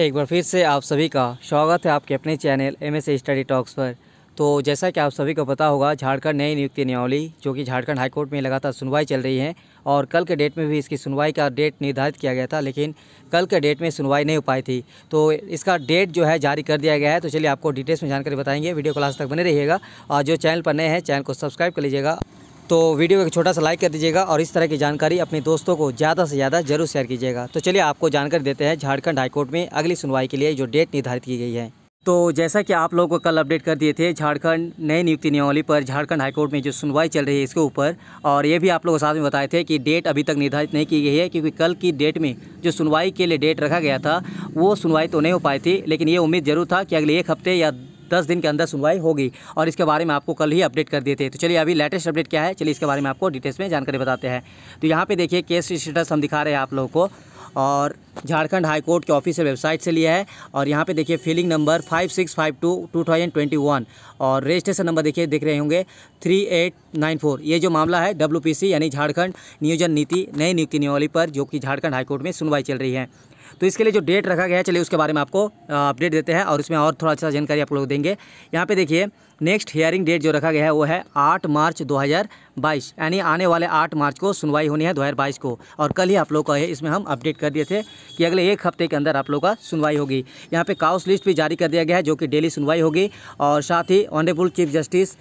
एक बार फिर से आप सभी का स्वागत है आपके अपने channel M S study talks पर तो जैसा कि आप सभी को पता होगा झारखंड नई नियुक्ति नियावली जो कि झारखंड हाईकोर्ट में लगातार सुनवाई चल रही है और कल के डेट में भी इसकी सुनवाई का डेट निर्धारित किया गया था लेकिन कल के डेट में सुनवाई नहीं हो पाई थी तो इसका डेट जो है जारी कर दिया गया है तो चलिए आपको डिटेल्स में जानकारी बताएंगे वीडियो क्लास तक बने रहिएगा और जो चैनल पर नए हैं चैनल को सब्सक्राइब कर लीजिएगा तो वीडियो को एक छोटा सा लाइक कर दीजिएगा और इस तरह की जानकारी अपने दोस्तों को ज़्यादा से ज़्यादा जरूर शेयर कीजिएगा तो चलिए आपको जानकारी देते हैं झारखंड हाईकोर्ट में अगली सुनवाई के लिए जो डेट निर्धारित की गई है तो जैसा कि आप लोगों को कल अपडेट कर दिए थे झारखंड नए नियुक्ति नियमावली पर झारखंड हाईकोर्ट में जो सुनवाई चल रही है इसके ऊपर और ये भी आप लोगों को साथ में बताए थे कि डेट अभी तक निर्धारित नहीं की गई है क्योंकि कल की डेट में जो सुनवाई के लिए डेट रखा गया था वो सुनवाई तो नहीं हो पाई थी लेकिन ये उम्मीद जरूर था कि अगले एक हफ्ते या दस दिन के अंदर सुनवाई होगी और इसके बारे में आपको कल ही अपडेट कर देते तो चलिए अभी लेटेस्ट अपडेट क्या है चलिए इसके बारे में आपको डिटेल्स में जानकारी बताते हैं तो यहाँ पर देखिए केस स्टेटस हम दिखा रहे हैं आप लोगों को और झारखंड हाई कोर्ट के ऑफिशियल वेबसाइट से लिया है और यहाँ पे देखिए filing number five six five two two thousand twenty one और रजिस्ट्रेशन नंबर देखिए देख रहे होंगे थ्री एट नाइन फोर ये जो मामला है डब्ल्यू यानी झारखंड नियोजन नीति नई नियुक्ति नियमावली पर जो कि झारखंड हाईकोर्ट में सुनवाई चल रही है तो इसके लिए जो डेट रखा गया है चलिए उसके बारे में आपको अपडेट देते हैं और इसमें और थोड़ा अच्छा जानकारी आप लोग देंगे यहाँ पे देखिए नेक्स्ट हियरिंग डेट जो रखा गया है वो है आठ मार्च 2022 यानी आने वाले आठ मार्च को सुनवाई होनी है 2022 को और कल ही आप लोग का है इसमें हम अपडेट कर दिए थे कि अगले एक हफ्ते के अंदर आप लोग का सुनवाई होगी यहाँ पर काउस लिस्ट भी जारी कर दिया गया है जो कि डेली सुनवाई होगी और साथ ही honourable chief justice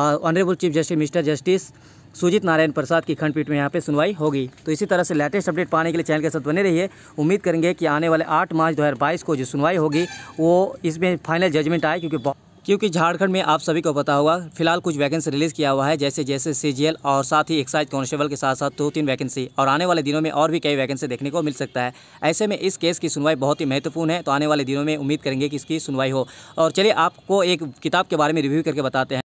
honourable chief justice mister justice Sujit Narayan Prasad की खंडपीठ में यहाँ पे सुनवाई होगी तो इसी तरह से लेटेस्ट अपडेट पाने के लिए चैनल के साथ बने रहिए उम्मीद करेंगे कि आने वाले आठ मार्च 2022 को जो सुनवाई होगी वो इसमें फाइनल जजमेंट आए क्योंकि क्योंकि झारखंड में आप सभी को पता होगा फिलहाल कुछ वैकेंसी रिलीज़ किया हुआ है जैसे जैसे सी और साथ ही एक्साइज कॉन्स्टेबल के साथ साथ दो तीन वैकेंसी और आने वाले दिनों में और भी कई वैकेंसी देखने को मिल सकता है ऐसे में इस केस की सुनवाई बहुत ही महत्वपूर्ण है तो आने वाले दिनों में उम्मीद करेंगे कि इसकी सुनवाई हो और चलिए आपको एक किताब के बारे में रिव्यू करके बताते हैं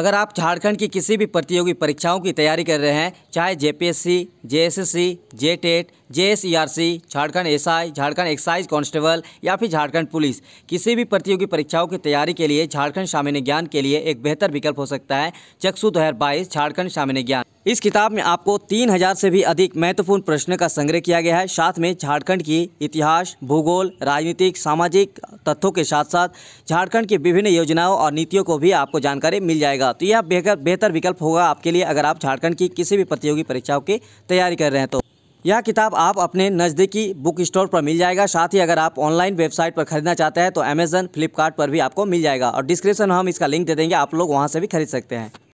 अगर आप झारखंड की किसी भी प्रतियोगी परीक्षाओं की तैयारी कर रहे हैं चाहे JPSC, JSSC, JTET JSERC, Jharkhand SI Jharkhand excise constable या फिर झारखंड पुलिस किसी भी प्रतियोगी परीक्षाओं की तैयारी के लिए झारखंड सामान्य ज्ञान के लिए एक बेहतर विकल्प हो सकता है चक्षु दो झारखंड सामान्य ज्ञान इस किताब में आपको 3000 से भी अधिक महत्वपूर्ण प्रश्न का संग्रह किया गया है साथ में झारखंड की इतिहास भूगोल राजनीतिक सामाजिक तथ्यों के साथ साथ झारखंड की विभिन्न योजनाओं और नीतियों को भी आपको जानकारी मिल जाएगा तो यह बेहतर बेहतर विकल्प होगा आपके लिए अगर आप झारखंड की किसी भी प्रतियोगी परीक्षाओं की तैयारी कर रहे हैं तो यह किताब आप अपने नज़दीकी बुक स्टोर पर मिल जाएगा साथ ही अगर आप ऑनलाइन वेबसाइट पर खरीदना चाहते हैं तो अमेजन फ्लिपकार्ट पर भी आपको मिल जाएगा और डिस्क्रिप्शन में हम इसका लिंक दे देंगे आप लोग वहाँ से भी खरीद सकते हैं